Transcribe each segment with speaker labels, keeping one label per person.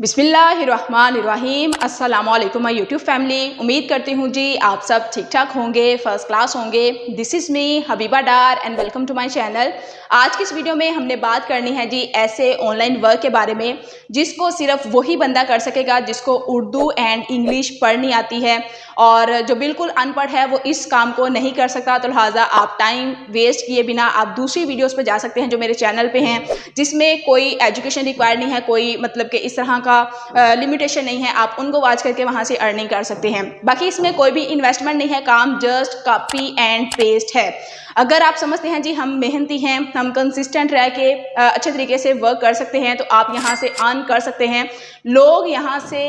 Speaker 1: बिसमीम अस्सलाम वालेकुम माय यूट्यूब फैमिली उम्मीद करती हूँ जी आप सब ठीक ठाक होंगे फर्स्ट क्लास होंगे this is me Habiba Dar and welcome to my channel आज की इस वीडियो में हमने बात करनी है जी ऐसे ऑनलाइन वर्क के बारे में जिसको सिर्फ वही बंदा कर सकेगा जिसको उर्दू एंड इंग्लिश पढ़नी आती है और जो बिल्कुल अनपढ़ है वो इस काम को नहीं कर सकता तो लिहाजा आप टाइम वेस्ट किए बिना आप दूसरी वीडियोज़ पर जा सकते हैं जो मेरे चैनल पर हैं जिसमें कोई एजुकेशन रिक्वायर नहीं है कोई मतलब कि इस तरह का लिमिटेशन नहीं है आप उनको वाच करके वहाँ से अर्निंग कर सकते हैं बाकी इसमें कोई भी इन्वेस्टमेंट नहीं है काम जस्ट कॉपी एंड पेस्ट है अगर आप समझते हैं जी हम मेहनती हैं हम कंसिस्टेंट रह के अच्छे तरीके से वर्क कर सकते हैं तो आप यहाँ से अर्न कर सकते हैं लोग यहाँ से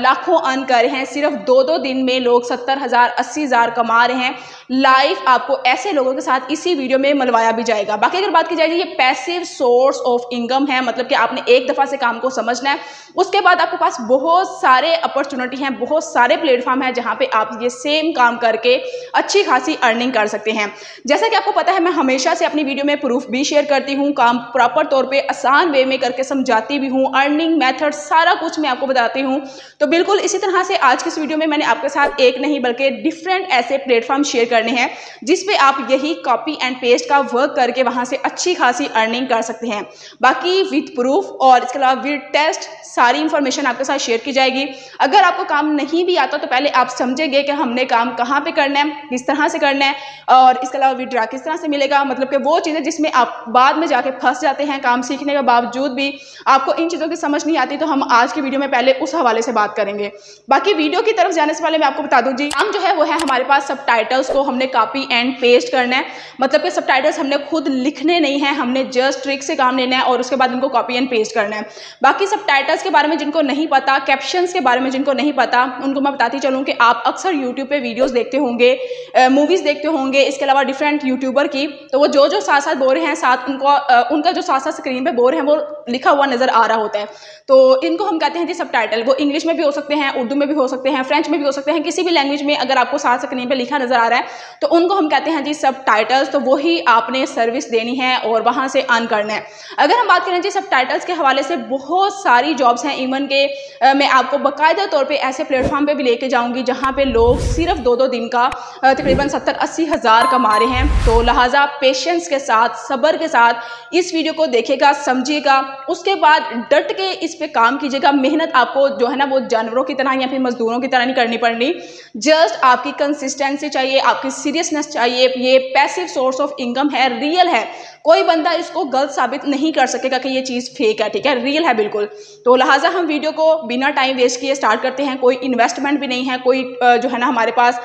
Speaker 1: लाखों अर्न कर रहे हैं सिर्फ दो दो दिन में लोग सत्तर हज़ार अस्सी हज़ार कमा रहे हैं लाइफ आपको ऐसे लोगों के साथ इसी वीडियो में मनवाया भी जाएगा बाकी अगर बात की जाए ये पैसिव सोर्स ऑफ इनकम है मतलब कि आपने एक दफ़ा से काम को समझना है उसके बाद आपके पास बहुत सारे अपॉर्चुनिटी हैं बहुत सारे प्लेटफॉर्म हैं जहाँ पे आप ये सेम काम करके अच्छी खासी अर्निंग कर सकते हैं जैसा कि आपको पता है मैं हमेशा से अपनी वीडियो में प्रूफ भी शेयर करती हूँ काम प्रॉपर तौर पर आसान वे में करके समझाती भी हूँ अर्निंग मैथड सारा कुछ मैं आपको बताती हूँ तो बिल्कुल इसी तरह से आज की इस वीडियो में मैंने आपके साथ एक नहीं बल्कि डिफरेंट ऐसे प्लेटफॉर्म शेयर कर करने हैं जिस पे आप यही कॉपी एंड पेस्ट का वर्क करके वहाँ से अच्छी खासी अर्निंग कर सकते हैं बाकी विद प्रूफ और इसके अलावा विद टेस्ट सारी इंफॉर्मेशन आपके साथ शेयर की जाएगी अगर आपको काम नहीं भी आता तो पहले आप समझेंगे कि हमने काम कहाँ पर करना है किस तरह से करना है और इसके अलावा विड्रा किस तरह से मिलेगा मतलब कि वो चीज़ें जिसमें आप बाद में जाके फंस जाते हैं काम सीखने के बावजूद भी आपको इन चीज़ों की समझ नहीं आती तो हम आज की वीडियो में पहले उस हवाले से बात करेंगे बाकी वीडियो की तरफ जाने से पहले मैं आपको बता दूँ जी काम जो है वो है हमारे पास सब को हमने कॉपी एंड पेस्ट करना है मतलब कि सब हमने खुद लिखने नहीं है हमने जस्ट ट्रिक से काम लेना है और उसके बाद इनको कॉपी एंड पेस्ट करना है बाकी सब के बारे में जिनको नहीं पता कैप्शन के बारे में जिनको नहीं पता उनको मैं बताती चलूँ कि आप अक्सर यूट्यूब पर वीडियोज़ देखते होंगे मूवीज़ देखते होंगे इसके अलावा डिफरेंट यूट्यूबर की तो वो जो जो साथ साथ बोरे हैं साथ उनको उनका जो साथ साथ स्क्रीन पर बोर हैं वो लिखा हुआ नज़र आ रहा होता है तो इनको हम कहते हैं जी सब वो इंग्लिश में भी हो सकते हैं उर्दू में भी हो सकते हैं फ्रेंच में भी हो सकते हैं किसी भी लैंग्वेज में अगर आपको साथ स्क्रीन पर लिखा नज़र आ रहा है तो उनको हम कहते हैं जी सब टाइटल्स तो वही आपने सर्विस देनी है और वहाँ से अर्न करना है अगर हम बात करें जी सब टाइटल्स के हवाले से बहुत सारी जॉब्स हैं इवन के आ, मैं आपको बाकायदा तौर पर ऐसे प्लेटफॉर्म पर भी लेके जाऊँगी जहाँ पर लोग सिर्फ दो दो दिन का तकरीबन सत्तर अस्सी हज़ार कमा रहे हैं तो लिहाजा पेशेंस के साथ सब्र के साथ इस वीडियो को देखेगा समझिएगा उसके बाद डट के इस पर काम कीजिएगा मेहनत आपको जो है ना वो जानवरों की तरह या फिर मजदूरों की तरह नहीं करनी पड़नी जस्ट आपकी कंसिस्टेंसी चाहिए आप आपकी सीरियसनेस चाहिए ये पैसिव सोर्स ऑफ इनकम है रियल है कोई बंदा इसको गलत साबित नहीं कर सकेगा कि ये चीज़ फेक है ठीक है रियल है बिल्कुल तो लिहाजा हम वीडियो को बिना टाइम वेस्ट किए स्टार्ट करते हैं कोई इन्वेस्टमेंट भी नहीं है कोई जो है ना हमारे पास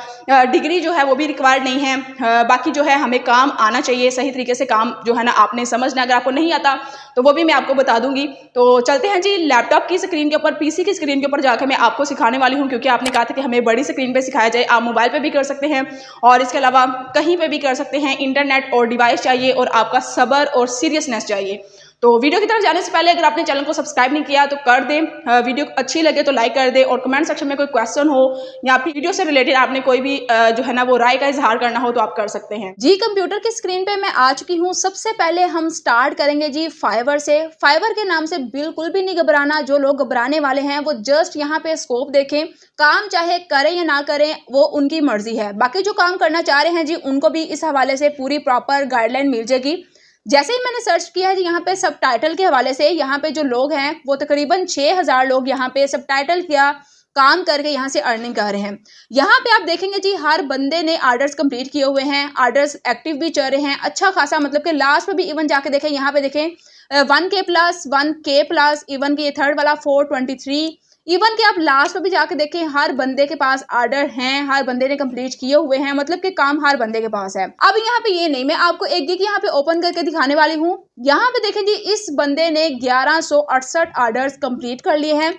Speaker 1: डिग्री जो है वो भी रिक्वायर्ड नहीं है बाकी जो है हमें काम आना चाहिए सही तरीके से काम जो है ना आपने समझना अगर आपको नहीं आता तो वो भी मैं आपको बता दूंगी तो चलते हैं जी लैपटॉप की स्क्रीन के ऊपर पीसी की स्क्रीन के ऊपर जाकर मैं आपको सिखाने वाली हूँ क्योंकि आपने कहा था कि हमें बड़ी स्क्रीन पर सिखाया जाए आप मोबाइल पर भी कर सकते हैं और इसके अलावा कहीं पर भी कर सकते हैं इंटरनेट और डिवाइस चाहिए और आपका सबर और सीरियसनेस चाहिए तो वीडियो की तरफ जाने से पहले अगर आपने चैनल को सब्सक्राइब नहीं किया तो कर दें वीडियो अच्छी लगे तो लाइक कर दें और कमेंट सेक्शन में कोई क्वेश्चन हो या फिर वीडियो से रिलेटेड आपने कोई भी जो है ना वो राय का इजहार करना हो तो आप कर सकते हैं जी कंप्यूटर की स्क्रीन पे मैं आ चुकी हूँ सबसे पहले हम स्टार्ट करेंगे जी फाइवर से फाइवर के नाम से बिल्कुल भी नहीं घबराना जो लोग घबराने वाले हैं वो जस्ट यहाँ पे स्कोप देखें काम चाहे करें या ना करें वो उनकी मर्जी है बाकी जो काम करना चाह रहे हैं जी उनको भी इस हवाले से पूरी प्रॉपर गाइडलाइन मिल जाएगी जैसे ही मैंने सर्च किया है यहाँ पे सब के हवाले से यहाँ पे जो लोग हैं वो तकरीबन छः हज़ार लोग यहाँ पे सब किया काम करके यहाँ से अर्निंग कर रहे हैं यहाँ पे आप देखेंगे जी हर बंदे ने आर्डर्स कंप्लीट किए हुए हैं आर्डर्स एक्टिव भी चल रहे हैं अच्छा खासा मतलब कि लास्ट में भी इवन जाके देखें यहाँ पे देखें वन के प्लस वन के प्लस इवन के थर्ड वाला फोर ट्वेंटी थ्री इवन कि आप लास्ट में भी जाके देखें हर बंदे के पास आर्डर हैं हर बंदे ने कंप्लीट किए हुए हैं मतलब कि काम हर बंदे के पास है अब यहाँ पे ये नहीं मैं आपको एक गिग यहाँ पे ओपन करके दिखाने वाली हूँ यहाँ पे देखें जी इस बंदे ने ग्यारह आर्डर्स कंप्लीट कर लिए हैं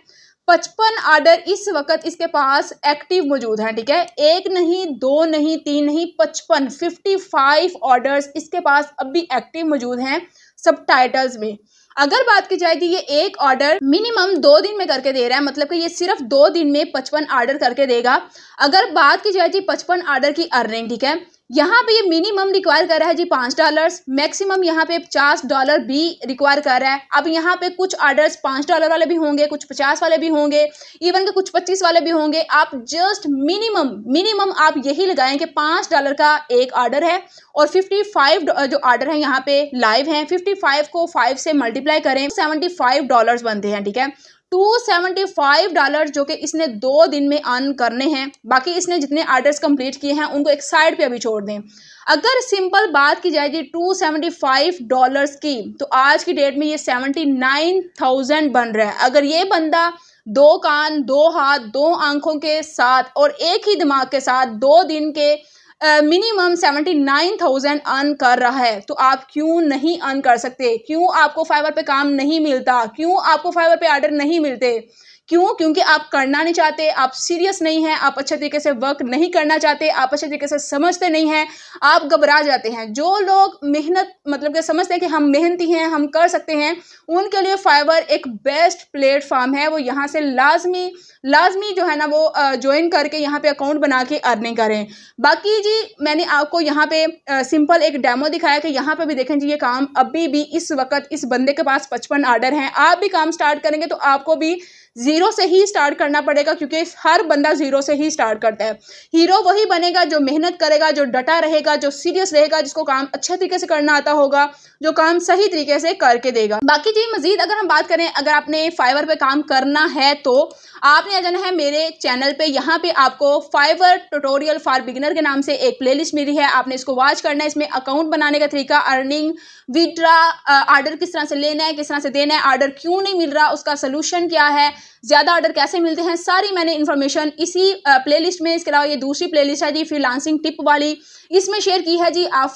Speaker 1: पचपन आर्डर इस वक्त इसके पास एक्टिव मौजूद हैं ठीक है एक नहीं दो नहीं तीन नहीं पचपन फिफ्टी फाइव ऑर्डर्स इसके पास अभी एक्टिव मौजूद हैं सब टाइटल्स में अगर बात की जाए तो ये एक ऑर्डर मिनिमम दो दिन में करके दे रहा है मतलब कि ये सिर्फ दो दिन में पचपन ऑर्डर करके देगा अगर बात की जाए तो पचपन ऑर्डर की अर्निंग ठीक है यहाँ पे ये मिनिमम रिक्वायर कर रहा है जी पाँच डॉलर्स मैक्सिमम यहाँ पे पचास डॉलर भी रिक्वायर कर रहा है अब यहाँ पे कुछ ऑर्डर्स पाँच डॉलर वाले भी होंगे कुछ पचास वाले भी होंगे इवन के कुछ पच्चीस वाले भी होंगे आप जस्ट मिनिमम मिनिमम आप यही लगाएं कि पाँच डॉलर का एक ऑर्डर है और फिफ्टी फाइव जो ऑर्डर है यहाँ पे लाइव है फिफ्टी फाइव को फाइव से मल्टीप्लाई करें सेवेंटी फाइव डॉलर बनते हैं ठीक है 275 डॉलर जो कि इसने दो दिन में अर्न करने हैं बाकी इसने जितने आर्डर्स कंप्लीट किए हैं उनको एक साइड पे अभी छोड़ दें अगर सिंपल बात की जाए जी 275 डॉलर्स की तो आज की डेट में ये 79,000 बन रहा है अगर ये बंदा दो कान दो हाथ दो आंखों के साथ और एक ही दिमाग के साथ दो दिन के minimum seventy nine thousand earn कर रहा है तो आप क्यों नहीं अर्न कर सकते क्यों आपको फाइवर पे काम नहीं मिलता क्यों आपको फाइवर पे आर्डर नहीं मिलते क्यों क्योंकि आप करना नहीं चाहते आप सीरियस नहीं हैं आप अच्छे तरीके से वर्क नहीं करना चाहते आप अच्छे तरीके से समझते नहीं हैं आप घबरा जाते हैं जो लोग मेहनत मतलब कि समझते हैं कि हम मेहनती हैं हम कर सकते हैं उनके लिए फाइबर एक बेस्ट प्लेटफॉर्म है वो यहाँ से लाजमी लाजमी जो है ना वो ज्वाइन करके यहाँ पे अकाउंट बना के अर्निंग करें बाकी जी मैंने आपको यहाँ पे सिंपल एक डेमो दिखाया कि यहाँ पे भी देखें जी ये काम अभी भी इस वक्त इस बंदे के पास पचपन आर्डर हैं आप भी काम स्टार्ट करेंगे तो आपको भी ज़ीरो से ही स्टार्ट करना पड़ेगा क्योंकि हर बंदा ज़ीरो से ही स्टार्ट करता है हीरो वही बनेगा जो मेहनत करेगा जो डटा रहेगा जो सीरियस रहेगा जिसको काम अच्छे तरीके से करना आता होगा जो काम सही तरीके से करके देगा बाकी जी मजीद अगर हम बात करें अगर आपने फाइवर पर काम करना है तो आपने आ जाना है मेरे चैनल पे यहाँ पे आपको फाइवर ट्यूटोरियल फॉर बिगिनर के नाम से एक प्लेलिस्ट मिली है आपने इसको वॉच करना है इसमें अकाउंट बनाने का तरीका अर्निंग विड्रा आर्डर किस तरह से लेना है किस तरह से देना है आर्डर क्यों नहीं मिल रहा उसका सोल्यूशन क्या है ज़्यादा ऑर्डर कैसे मिलते हैं सारी मैंने इन्फॉर्मेशन इसी प्ले में इसके अलावा ये दूसरी प्ले है जी फ्रीलांसिंग टिप वाली इसमें शेयर की है जी आप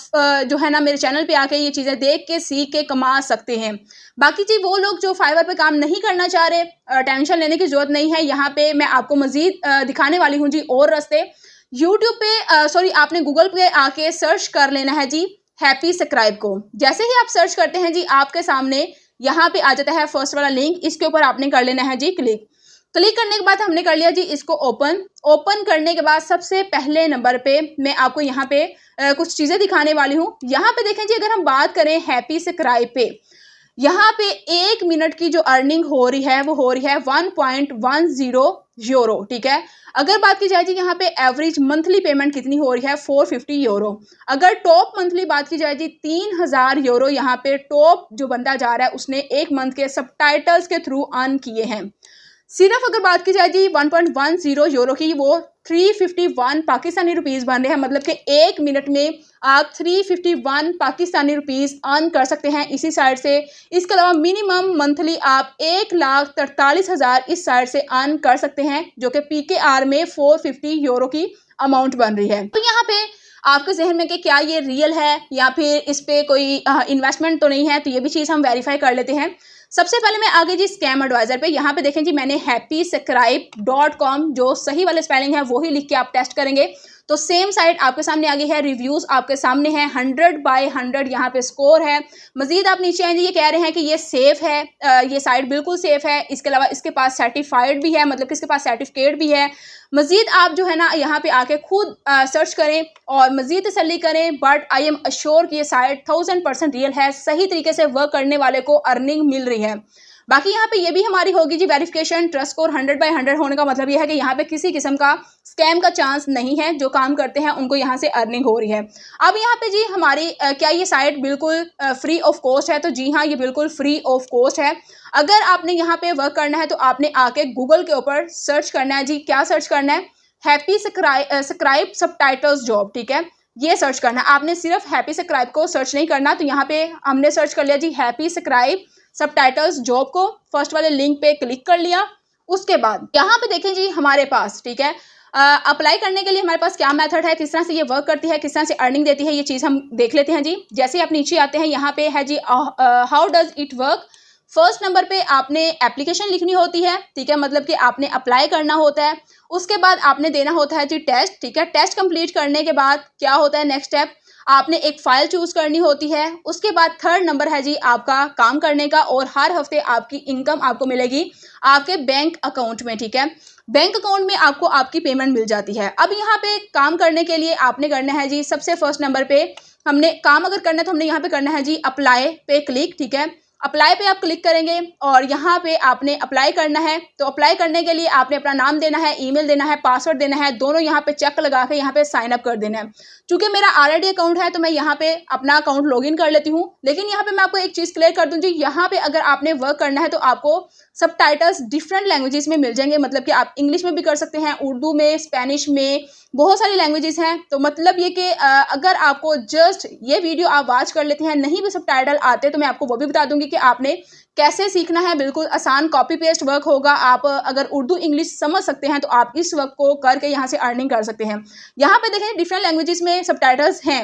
Speaker 1: जो है ना मेरे चैनल पर आके ये चीज़ें देख के सीख के कमा सकते हैं बाकी जी वो लोग जो फाइवर पर काम नहीं करना चाह रहे टेंशन लेने की जरूरत नहीं भी है यहाँ पे मैं आपको मजीद दिखाने वाली हूँ जी और रस्ते यूट्यूब पे सॉरी आपने गूगल पे आके सर्च कर लेना है जी हैप्पी सब्सक्राइब को जैसे ही आप सर्च करते हैं जी आपके सामने यहाँ पे आ जाता है फर्स्ट वाला लिंक इसके ऊपर आपने कर लेना है जी क्लिक क्लिक करने के बाद हमने कर लिया जी इसको ओपन ओपन करने के बाद सबसे पहले नंबर पे मैं आपको यहाँ पे आ, कुछ चीज़ें दिखाने वाली हूँ यहाँ पे देखें जी अगर हम बात करें हैप्पी सब्सक्राइब पे यहाँ पे एक मिनट की जो अर्निंग हो रही है वो हो रही है one point one zero euro ठीक है अगर बात की जाए जी यहाँ पे एवरेज मंथली पेमेंट कितनी हो रही है फोर फिफ्टी यूरो अगर टॉप मंथली बात की जाए जी तीन हज़ार यूरो यहाँ पे टॉप जो बंदा जा रहा है उसने एक मंथ के सब के थ्रू अर्न किए हैं सिर्फ अगर बात की जाए जी one point one zero euro की वो three fifty one Pakistani rupees बन रहे हैं मतलब कि एक मिनट में आप three fifty one Pakistani rupees earn कर सकते हैं इसी साइड से इसके अलावा मिनिमम मंथली आप एक लाख तरतालीस हज़ार इस साइड से अर्न कर सकते हैं जो कि पी के आर में फोर फिफ्टी यूरो की अमाउंट बन रही है तो यहाँ पे आपके जहन में कि क्या ये रियल है या फिर इस पर कोई इन्वेस्टमेंट तो नहीं है तो ये भी चीज़ हम वेरीफाई कर लेते हैं सबसे पहले मैं आगे जी स्कैम एडवाइजर पे यहाँ पे देखें जी मैंने हैप्पी सक्राइब डॉट कॉम जो सही वाले स्पेलिंग है वही लिख के आप टेस्ट करेंगे तो सेम साइट आपके सामने आ गई है रिव्यूज़ आपके सामने है हंड्रेड बाई हंड्रेड यहाँ पे स्कोर है मजीद आप नीचे आएंगे ये कह रहे हैं कि ये सेफ़ है ये साइट बिल्कुल सेफ़ है इसके अलावा इसके पास सर्टिफाइड भी है मतलब इसके पास सर्टिफिकेट भी है मज़ीद आप जो है ना यहाँ पे आके खुद सर्च करें और मज़ीद तसली करें बट आई एम अश्योर कि ये साइट थाउजेंड परसेंट रियल है सही तरीके से वर्क करने वाले को अर्निंग मिल रही है बाकी यहाँ पे ये भी हमारी होगी जी verification trust score hundred by hundred होने का मतलब यह है कि यहाँ पे किसी किस्म का स्कैम का चांस नहीं है जो काम करते हैं उनको यहाँ से अर्निंग हो रही है अब यहाँ पे जी हमारी आ, क्या ये साइट बिल्कुल फ्री ऑफ कॉस्ट है तो जी हाँ ये बिल्कुल फ्री ऑफ कॉस्ट है अगर आपने यहाँ पे वर्क करना है तो आपने आके गूगल के ऊपर सर्च करना है जी क्या सर्च करना है हैप्पी सब्सक्राइब सब जॉब ठीक है ये सर्च करना आपने सिर्फ हैप्पी सब्सक्राइब को सर्च नहीं करना तो यहाँ पे हमने सर्च कर लिया जी happy subscribe subtitles job को फर्स्ट वाले लिंक पे क्लिक कर लिया उसके बाद यहाँ पे देखें जी हमारे पास ठीक है अप्लाई करने के लिए हमारे पास क्या मेथड है किस तरह से ये वर्क करती है किस तरह से अर्निंग देती है ये चीज़ हम देख लेते हैं जी जैसे ही आप नीचे आते हैं यहाँ पे है जी how does it work first number पे आपने एप्लीकेशन लिखनी होती है ठीक है मतलब कि आपने अप्लाई करना होता है उसके बाद आपने देना होता है जी टेस्ट ठीक है टेस्ट कंप्लीट करने के बाद क्या होता है नेक्स्ट स्टेप आपने एक फ़ाइल चूज़ करनी होती है उसके बाद थर्ड नंबर है जी आपका काम करने का और हर हफ्ते आपकी इनकम आपको मिलेगी आपके बैंक अकाउंट में ठीक है बैंक अकाउंट में आपको आपकी पेमेंट मिल जाती है अब यहाँ पे काम करने के लिए आपने करना है जी सबसे फर्स्ट नंबर पे हमने काम अगर करना है तो हमने यहाँ पे करना है जी अप्लाई पे क्लिक ठीक है अप्लाई पे आप क्लिक करेंगे और यहाँ पे आपने अप्लाई करना है तो अप्लाई करने के लिए आपने अपना नाम देना है ईमेल देना है पासवर्ड देना है दोनों यहाँ पे चेक लगा के यहाँ पे साइन अप कर देना है क्योंकि मेरा ऑलरेडी अकाउंट है तो मैं यहाँ पे अपना अकाउंट लॉगिन कर लेती हूँ लेकिन यहाँ पे मैं आपको एक चीज़ क्लियर कर दूँ जी यहाँ पे अगर आपने वर्क करना है तो आपको सब टाइटल्स डिफरेंट लैंग्वेजेस में मिल जाएंगे मतलब कि आप इंग्लिश में भी कर सकते हैं उर्दू में स्पेनिश में बहुत सारी लैंग्वेजेस हैं तो मतलब ये कि अगर आपको जस्ट ये वीडियो आप वॉच कर लेते हैं नहीं भी सब टाइटल आते तो मैं आपको वो भी बता दूंगी कि आपने कैसे सीखना है बिल्कुल आसान कॉपी पेस्ट वर्क होगा आप अगर उर्दू इंग्लिश समझ सकते हैं तो आप इस वर्क को करके यहाँ से अर्निंग कर सकते हैं यहाँ पे देखें डिफरेंट लैंग्वेजेस में सब हैं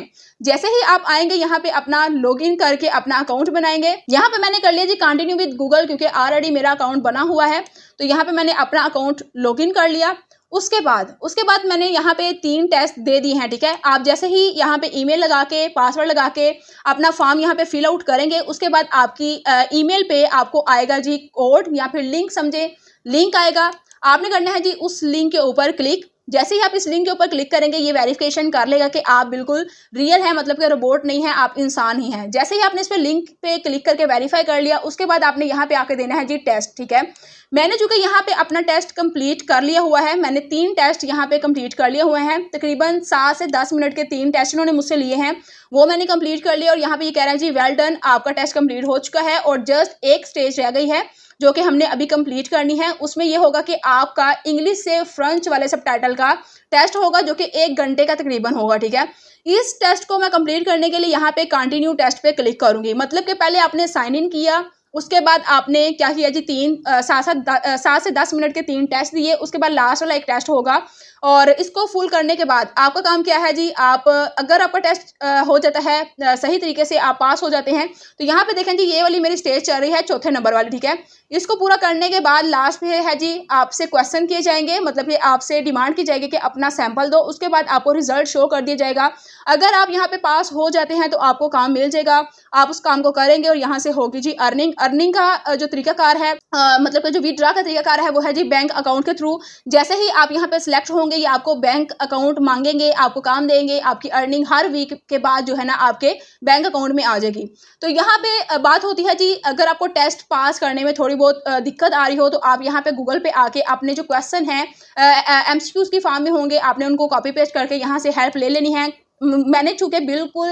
Speaker 1: जैसे ही आप आएंगे यहाँ पे अपना लॉग करके अपना अकाउंट बनाएंगे यहाँ पे मैंने कर लिया जी कंटिन्यू विद गूगल क्योंकि ऑलरेडी मेरा अकाउंट अकाउंट बना हुआ है तो यहाँ पे मैंने अपना अकाउंट लॉगिन कर लिया उसके बाद उसके बाद मैंने यहाँ पे तीन टेस्ट दे दिए हैं ठीक है आप जैसे ही यहाँ पे ईमेल लगा के पासवर्ड लगा के अपना फॉर्म यहाँ पे फिल आउट करेंगे उसके बाद आपकी ईमेल पे आपको आएगा जी कोड या फिर लिंक समझे लिंक आएगा आपने करना है जी उस लिंक के ऊपर क्लिक जैसे ही आप इस लिंक के ऊपर क्लिक करेंगे ये वेरिफिकेशन कर लेगा कि आप बिल्कुल रियल है मतलब कि रोबोट नहीं है आप इंसान ही हैं जैसे ही आपने इस पर लिंक पे क्लिक करके वेरीफाई कर लिया उसके बाद आपने यहाँ पे आके देना है जी टेस्ट ठीक है मैंने चूँकि यहाँ पे अपना टेस्ट कंप्लीट कर लिया हुआ है मैंने तीन टेस्ट यहाँ पे कंप्लीट कर लिए हुए हैं तकरीबन सात से दस मिनट के तीन टेस्ट इन्होंने मुझसे लिए हैं वो मैंने कंप्लीट कर लिए और यहाँ पे ये यह कह रहा है जी वेल डन आपका टेस्ट कंप्लीट हो चुका है और जस्ट एक स्टेज रह गई है जो कि हमने अभी कंप्लीट करनी है उसमें यह होगा कि आपका इंग्लिश से फ्रेंच वाले सब का टेस्ट होगा जो कि एक घंटे का तकरीबन होगा ठीक है इस टेस्ट को मैं कंप्लीट करने के लिए यहाँ पे कंटिन्यू टेस्ट पे क्लिक करूँगी मतलब कि पहले आपने साइन इन किया उसके बाद आपने क्या किया जी तीन सात सात सात से दस मिनट के तीन टेस्ट दिए उसके बाद लास्ट वाला एक टेस्ट होगा और इसको फुल करने के बाद आपका काम क्या है जी आप अगर आपका टेस्ट हो जाता है सही तरीके से आप पास हो जाते हैं तो यहाँ पे देखें जी ये वाली मेरी स्टेज चल रही है चौथे नंबर वाली ठीक है इसको पूरा करने के बाद लास्ट में है जी आपसे क्वेश्चन किए जाएंगे मतलब ये आपसे डिमांड की जाएगी कि अपना सैंपल दो उसके बाद आपको रिजल्ट शो कर दिया जाएगा अगर आप यहाँ पे पास हो जाते हैं तो आपको काम मिल जाएगा आप उस काम को करेंगे और यहाँ से होगी जी अर्निंग अर्निंग का जो तरीकाकार है आ, मतलब का जो विदड्रा का तरीकाकार है वो है जी बैंक अकाउंट के थ्रू जैसे ही आप यहाँ पे सिलेक्ट होंगे ये आपको बैंक अकाउंट मांगेंगे आपको काम देंगे आपकी अर्निंग हर वीक के बाद जो है ना आपके बैंक अकाउंट में आ जाएगी तो यहाँ पे बात होती है जी अगर आपको टेस्ट पास करने में थोड़ी बहुत दिक्कत आ रही हो तो आप यहाँ पे गूगल पे आके अपने जो क्वेश्चन हैं एम की फॉर्म में होंगे आपने उनको कॉपी पेस्ट करके यहाँ से हेल्प ले लेनी है मैंने चूँकि बिल्कुल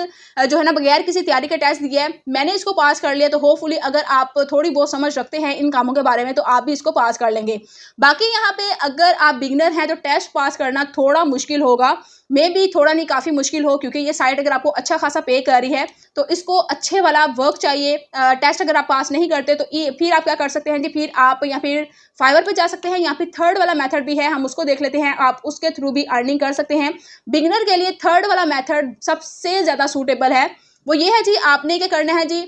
Speaker 1: जो है ना बगैर किसी तैयारी का टेस्ट दिया है मैंने इसको पास कर लिया तो होपफुली अगर आप थोड़ी बहुत समझ रखते हैं इन कामों के बारे में तो आप भी इसको पास कर लेंगे बाकी यहाँ पे अगर आप बिगनर हैं तो टेस्ट पास करना थोड़ा मुश्किल होगा मे भी थोड़ा नहीं काफ़ी मुश्किल हो क्योंकि ये साइट अगर आपको अच्छा खासा पे कर रही है तो इसको अच्छे वाला वर्क चाहिए टेस्ट अगर आप पास नहीं करते तो फिर आप क्या कर सकते हैं जी फिर आप या फिर फाइवर पे जा सकते हैं या फिर थर्ड वाला मेथड भी है हम उसको देख लेते हैं आप उसके थ्रू भी अर्निंग कर सकते हैं बिगनर के लिए थर्ड वाला मेथड सबसे ज़्यादा सूटेबल है वो ये है जी आपने क्या करना है जी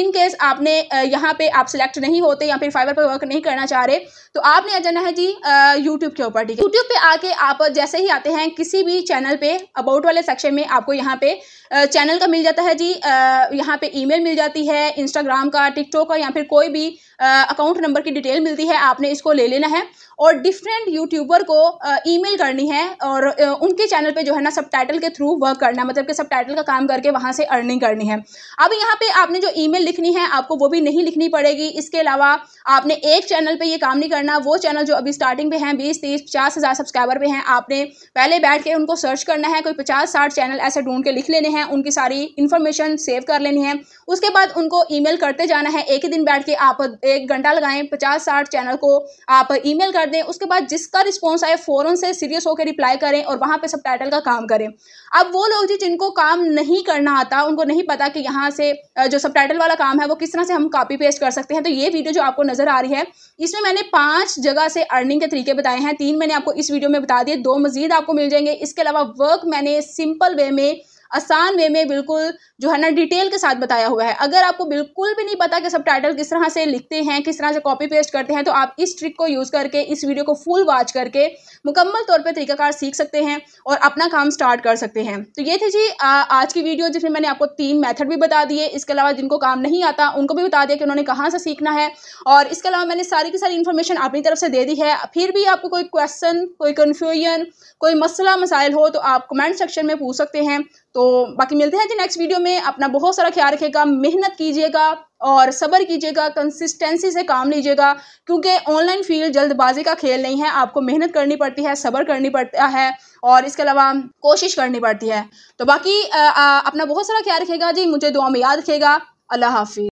Speaker 1: इन केस आपने यहाँ पे आप सिलेक्ट नहीं होते या फिर फाइबर पर वर्क नहीं करना चाह रहे तो आपने आ जाना है जी यूट्यूब के ऊपर ठीक है यूट्यूब पे आके आप जैसे ही आते हैं किसी भी चैनल पे अबाउट वाले सेक्शन में आपको यहाँ पे चैनल का मिल जाता है जी यहाँ पे ईमेल मिल जाती है इंस्टाग्राम का टिकटॉक का या फिर कोई भी अकाउंट नंबर की डिटेल मिलती है आपने इसको ले लेना है और डिफरेंट यूट्यूबर को ईमेल करनी है और उनके चैनल पे जो है ना सब के थ्रू वर्क करना मतलब कि सब का काम करके वहाँ से अर्निंग करनी है अब यहाँ पे आपने जो ईमेल लिखनी है आपको वो भी नहीं लिखनी पड़ेगी इसके अलावा आपने एक चैनल पे ये काम नहीं करना वो चैनल जो अभी स्टार्टिंग पे हैं बीस तीस पचास हज़ार सब्सक्राइबर पे हैं आपने पहले बैठ के उनको सर्च करना है कोई पचास साठ चैनल ऐसे ढूंढ के लिख लेने हैं उनकी सारी इन्फॉर्मेशन सेव कर लेनी है उसके बाद उनको ईमेल करते जाना है एक ही दिन बैठ के आप एक घंटा लगाएं पचास साठ चैनल को आप ईमेल कर दें उसके बाद जिसका रिस्पॉन्स आए फ़ौरन से सीरियस होकर रिप्लाई करें और वहाँ पर सब का काम करें अब वो लोग जी जिनको काम नहीं करना आता उनको नहीं पता कि यहाँ से जो सब वाला काम है वो किस तरह से हम कॉपी पेस्ट कर सकते हैं तो ये वीडियो जो आपको नज़र आ रही है इसमें मैंने पाँच जगह से अर्निंग के तरीके बताए हैं तीन मैंने आपको इस वीडियो में बता दिए दो मज़ीद आपको मिल जाएंगे इसके अलावा वर्क मैंने सिंपल वे में आसान वे में बिल्कुल जो है ना डिटेल के साथ बताया हुआ है अगर आपको बिल्कुल भी नहीं पता कि सब टाइटल किस तरह से लिखते हैं किस तरह से कॉपी पेस्ट करते हैं तो आप इस ट्रिक को यूज़ करके इस वीडियो को फुल वॉच करके मुकम्मल तौर पर तरीकाकार सीख सकते हैं और अपना काम स्टार्ट कर सकते हैं तो ये थी जी आ, आज की वीडियो जिसमें मैंने आपको तीन मैथड भी बता दिए इसके अलावा जिनको काम नहीं आता उनको भी बता दिया कि उन्होंने कहाँ से सीखना है और इसके अलावा मैंने सारी की सारी इन्फॉर्मेशन अपनी तरफ से दे दी है फिर भी आपको कोई क्वेश्चन कोई कन्फ्यूजन कोई मसला मसाइल हो तो आप कमेंट सेक्शन में पूछ सकते हैं तो बाकी मिलते हैं जी नेक्स्ट वीडियो में अपना बहुत सारा ख्याल रखेगा मेहनत कीजिएगा और सब्र कीजिएगा कंसिस्टेंसी से काम लीजिएगा क्योंकि ऑनलाइन फील्ड जल्दबाजी का खेल नहीं है आपको मेहनत करनी पड़ती है सब्र करनी पड़ता है और इसके अलावा कोशिश करनी पड़ती है तो बाकी आ, आ, अपना बहुत सारा ख्याल रखेगा जी मुझे दुआ में याद रखेगा अल्लाह हाफिज़